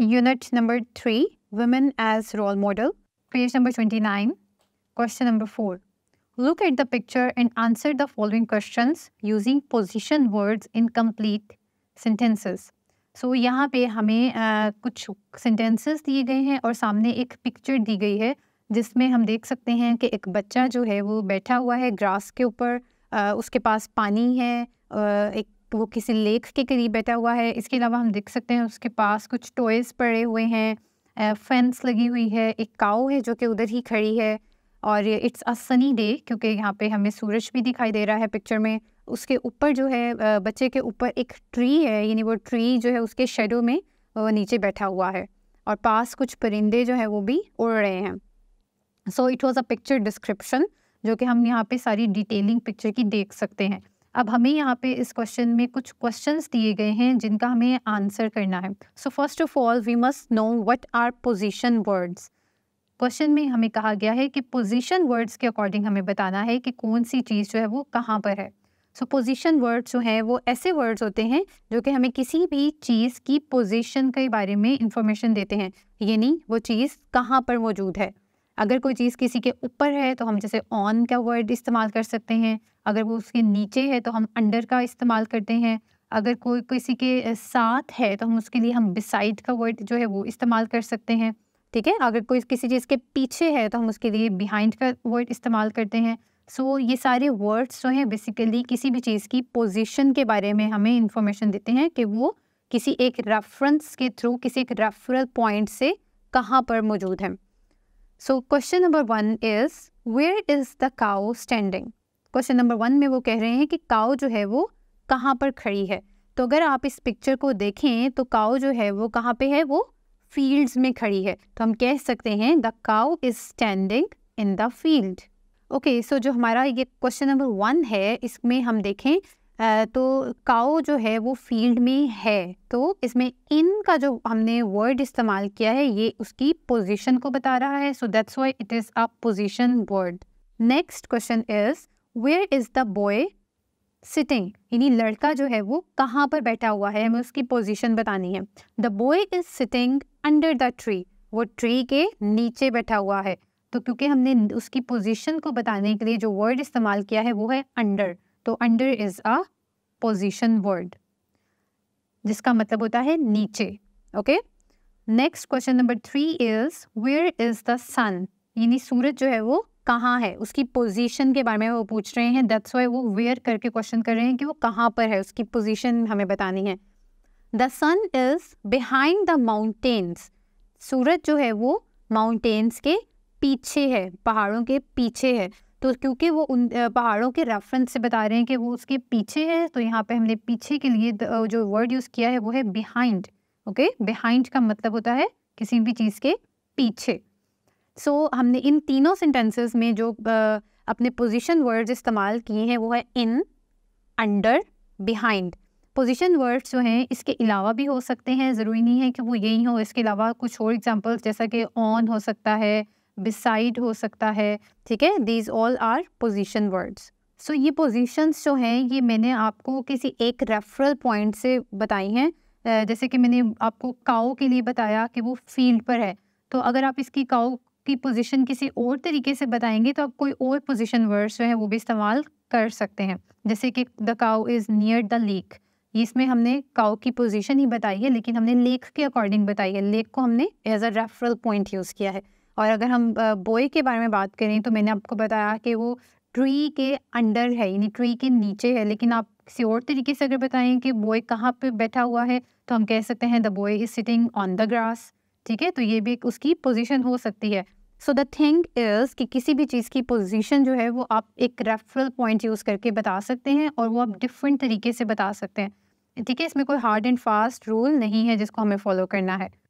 Unit number 3, Women as Role Model, page number 29. Question number 4. Look at the picture and answer the following questions using position words in complete sentences. So so, यहाँ पे हमें आ, कुछ sentences दिए गए हैं और सामने एक पिक्चर दी गई है जिसमें हम देख सकते हैं कि एक बच्चा जो है वो बैठा हुआ है ग्रास के ऊपर उसके पास पानी है एक वो किसी लेक के करीब बैठा हुआ है इसके अलावा हम देख सकते हैं उसके पास कुछ टॉयज पड़े हुए हैं फेंस लगी हुई है एक काओ है जो कि उधर ही खड़ी है और इट्स अ सनी डे क्योंकि यहाँ पे हमें सूरज भी दिखाई दे रहा है पिक्चर में उसके ऊपर जो है बच्चे के ऊपर एक ट्री है यानी वो ट्री जो है उसके शेडो में वो नीचे बैठा हुआ है और पास कुछ परिंदे जो है वो भी उड़ रहे हैं so it was a picture description जो कि हम यहाँ पे सारी डिटेलिंग पिक्चर की देख सकते हैं अब हमें यहाँ पे इस क्वेश्चन में कुछ क्वेश्चंस दिए गए हैं जिनका हमें आंसर करना है so first of all we must know what are position words question में हमें कहा गया है कि पोजीशन वर्ड्स के अकॉर्डिंग हमें बताना है कि कौन सी चीज़ जो है वो कहाँ पर है सो पोजीशन वर्ड्स जो हैं वो ऐसे वर्ड्स होते हैं जो कि हमें किसी भी चीज़ की पोजिशन के बारे में इंफॉर्मेशन देते हैं यानी वो चीज़ कहाँ पर मौजूद है अगर कोई चीज़ किसी के ऊपर है तो हम जैसे ऑन का वर्ड इस्तेमाल कर सकते हैं अगर वो उसके नीचे है तो हम अंडर का इस्तेमाल करते हैं अगर कोई किसी के साथ है तो हम उसके लिए हम बिसाइड का वर्ड जो है वो इस्तेमाल कर सकते हैं ठीक है अगर कोई किसी चीज़ के पीछे है तो हम उसके लिए बिहाइंड का वर्ड इस्तेमाल करते हैं सो so, ये सारे वर्ड्स जो हैं बेसिकली किसी भी चीज़ की पोजीशन के बारे में हमें इंफॉर्मेशन देते हैं कि वो किसी एक रेफरेंस के थ्रू किसी एक रेफरल पॉइंट से कहाँ पर मौजूद है so question number one is where is the cow standing question number one में वो कह रहे हैं कि काओ जो है वो कहाँ पर खड़ी है तो अगर आप इस पिक्चर को देखें तो काओ जो है वो कहाँ पे है वो फील्ड्स में खड़ी है तो हम कह सकते हैं the cow is standing in the field okay so जो हमारा ये क्वेश्चन नंबर वन है इसमें हम देखें तो काओ जो है वो फील्ड में है तो इसमें इन का जो हमने वर्ड इस्तेमाल किया है ये उसकी पोजीशन को बता रहा है so that's why it is a position word next question is where is the boy sitting यानी लड़का जो है वो कहाँ पर बैठा हुआ है हमें उसकी पोजीशन बतानी है the boy is sitting under the tree वो ट्री के नीचे बैठा हुआ है तो क्योंकि हमने उसकी पोजीशन को बताने के लिए जो वर्ड इस्तेमाल किया है वो है अंडर तो under is a position word जिसका मतलब होता है नीचे okay next question number three is where is the sun यानी सूरज जो है वो कहाँ है उसकी पोजीशन के बारे में वो पूछ रहे हैं दैट्स वाई वो वेयर करके क्वेश्चन कर रहे हैं कि वो कहाँ पर है उसकी पोजीशन हमें बतानी है the sun is behind the mountains सूरज जो है वो माउंटेन्स के पीछे है पहाड़ों के पीछे है तो क्योंकि वो उन पहाड़ों के रेफरेंस से बता रहे हैं कि वो उसके पीछे है तो यहाँ पे हमने पीछे के लिए जो वर्ड यूज़ किया है वो है बिहाइंड ओके बिहाइंड का मतलब होता है किसी भी चीज़ के पीछे सो so, हमने इन तीनों सेंटेंसेस में जो आ, अपने पोजिशन वर्ड्स इस्तेमाल किए हैं वो है in under behind position words जो हैं इसके अलावा भी हो सकते हैं ज़रूरी नहीं है कि वो यही हो इसके अलावा कुछ और एग्जांपल्स जैसा कि ऑन हो सकता है बिसाइड हो सकता है ठीक है these all are position words so ये पोजिशंस जो हैं ये मैंने आपको किसी एक रेफरल पॉइंट से बताई हैं जैसे कि मैंने आपको काओ के लिए बताया कि वो फील्ड पर है तो अगर आप इसकी काओ की पोजीशन किसी और तरीके से बताएंगे तो आप कोई और पोजीशन वर्ड्स जो है वो भी इस्तेमाल कर सकते हैं जैसे कि the cow is near the lake इसमें हमने काओ की पोजीशन ही बताई है लेकिन हमने लेक के अकॉर्डिंग बताई है लेक को हमने as a referral point use किया है और अगर हम बोए के बारे में बात करें तो मैंने आपको बताया कि वो ट्री के अंडर है यानी ट्री के नीचे है लेकिन आप किसी और तरीके से अगर बताएं कि बॉय कहाँ पे बैठा हुआ है तो हम कह सकते हैं the boy is sitting on the grass ठीक है तो ये भी एक उसकी पोजीशन हो सकती है सो द थिंग इज़ कि किसी भी चीज़ की पोजीशन जो है वो आप एक रेफरल पॉइंट यूज़ करके बता सकते हैं और वो आप डिफरेंट तरीके से बता सकते हैं ठीक है इसमें कोई हार्ड एंड फास्ट रूल नहीं है जिसको हमें फॉलो करना है